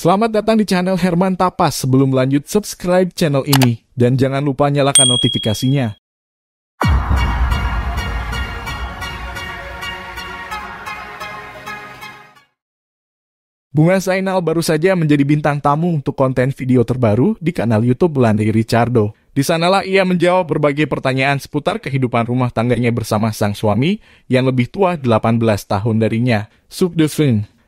Selamat datang di channel Herman Tapas. Sebelum lanjut, subscribe channel ini. Dan jangan lupa nyalakan notifikasinya. Bunga Sainal baru saja menjadi bintang tamu untuk konten video terbaru di kanal Youtube Belanda Ricardo. Di sanalah ia menjawab berbagai pertanyaan seputar kehidupan rumah tangganya bersama sang suami yang lebih tua 18 tahun darinya, Subdefin.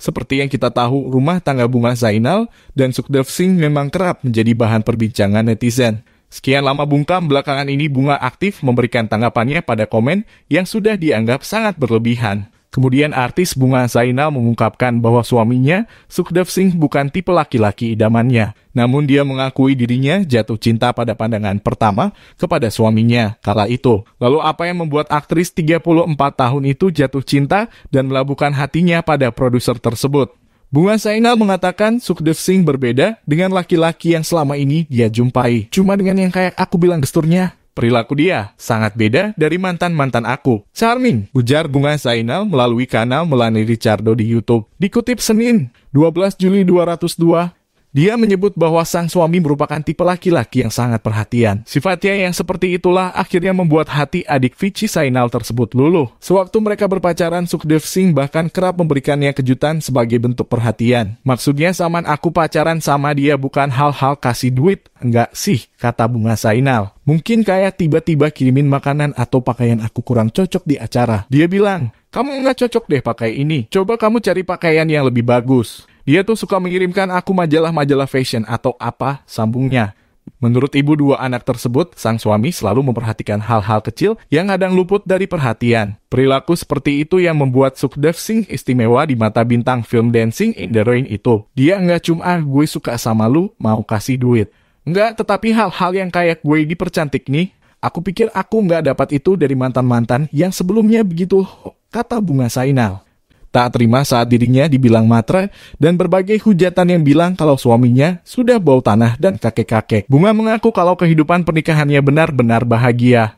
Seperti yang kita tahu, rumah tangga bunga Zainal dan Sukdev Singh memang kerap menjadi bahan perbincangan netizen. Sekian lama bungkam, belakangan ini bunga aktif memberikan tanggapannya pada komen yang sudah dianggap sangat berlebihan. Kemudian artis Bunga Zainal mengungkapkan bahwa suaminya, Sukhdev Singh bukan tipe laki-laki idamannya. Namun dia mengakui dirinya jatuh cinta pada pandangan pertama kepada suaminya kala itu. Lalu apa yang membuat aktris 34 tahun itu jatuh cinta dan melabuhkan hatinya pada produser tersebut? Bunga Zainal mengatakan Sukhdev Singh berbeda dengan laki-laki yang selama ini dia jumpai. Cuma dengan yang kayak aku bilang gesturnya, Perilaku dia sangat beda dari mantan-mantan aku. Charming, ujar Bunga Zainal melalui kanal Melani Ricardo di YouTube. Dikutip Senin, 12 Juli 202, dia menyebut bahwa sang suami merupakan tipe laki-laki yang sangat perhatian. Sifatnya yang seperti itulah akhirnya membuat hati adik Vici Sainal tersebut luluh. Sewaktu mereka berpacaran, Sukdev Singh bahkan kerap memberikannya kejutan sebagai bentuk perhatian. Maksudnya saman aku pacaran sama dia bukan hal-hal kasih duit, enggak sih, kata Bunga Sainal. Mungkin kayak tiba-tiba kirimin makanan atau pakaian aku kurang cocok di acara. Dia bilang, kamu nggak cocok deh pakai ini. Coba kamu cari pakaian yang lebih bagus. Dia tuh suka mengirimkan aku majalah-majalah fashion atau apa sambungnya. Menurut ibu dua anak tersebut, sang suami selalu memperhatikan hal-hal kecil yang kadang luput dari perhatian. Perilaku seperti itu yang membuat Sukdev Singh istimewa di mata bintang film Dancing in the Rain itu. Dia nggak cuma ah, gue suka sama lu, mau kasih duit. Nggak, tetapi hal-hal yang kayak gue dipercantik nih, aku pikir aku nggak dapat itu dari mantan-mantan yang sebelumnya begitu, kata Bunga Sainal tak terima saat dirinya dibilang matre dan berbagai hujatan yang bilang kalau suaminya sudah bau tanah dan kakek-kakek. Bunga mengaku kalau kehidupan pernikahannya benar-benar bahagia.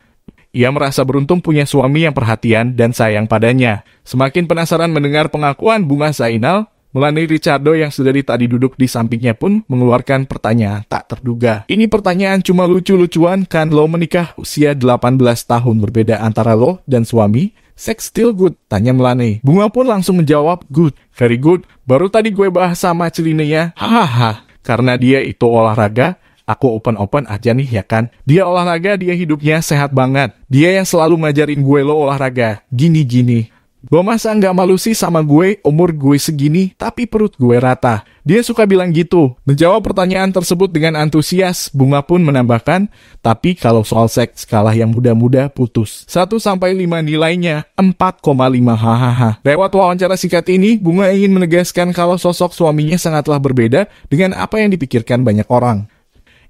Ia merasa beruntung punya suami yang perhatian dan sayang padanya. Semakin penasaran mendengar pengakuan Bunga Zainal, Melani Ricardo yang sedari tadi duduk di sampingnya pun mengeluarkan pertanyaan tak terduga. Ini pertanyaan cuma lucu-lucuan kan lo menikah usia 18 tahun berbeda antara lo dan suami, Sex still good? Tanya melani. Bunga pun langsung menjawab, good. Very good. Baru tadi gue bahas sama Celine ya. Hahaha. Karena dia itu olahraga, aku open-open aja nih ya kan. Dia olahraga, dia hidupnya sehat banget. Dia yang selalu ngajarin gue lo olahraga. Gini-gini. Gue masa nggak malu sih sama gue, umur gue segini, tapi perut gue rata. Dia suka bilang gitu. Menjawab pertanyaan tersebut dengan antusias, Bunga pun menambahkan, tapi kalau soal seks, kalah yang muda-muda putus. 1-5 nilainya 4,5 hahaha. Lewat wawancara singkat ini, Bunga ingin menegaskan kalau sosok suaminya sangatlah berbeda dengan apa yang dipikirkan banyak orang.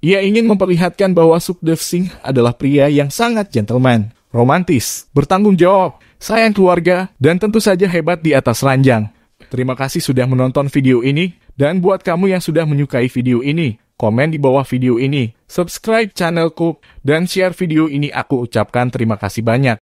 Ia ingin memperlihatkan bahwa Sukdev Singh adalah pria yang sangat gentleman, romantis, bertanggung jawab, sayang keluarga, dan tentu saja hebat di atas ranjang. Terima kasih sudah menonton video ini, dan buat kamu yang sudah menyukai video ini, komen di bawah video ini, subscribe channelku, dan share video ini aku ucapkan terima kasih banyak.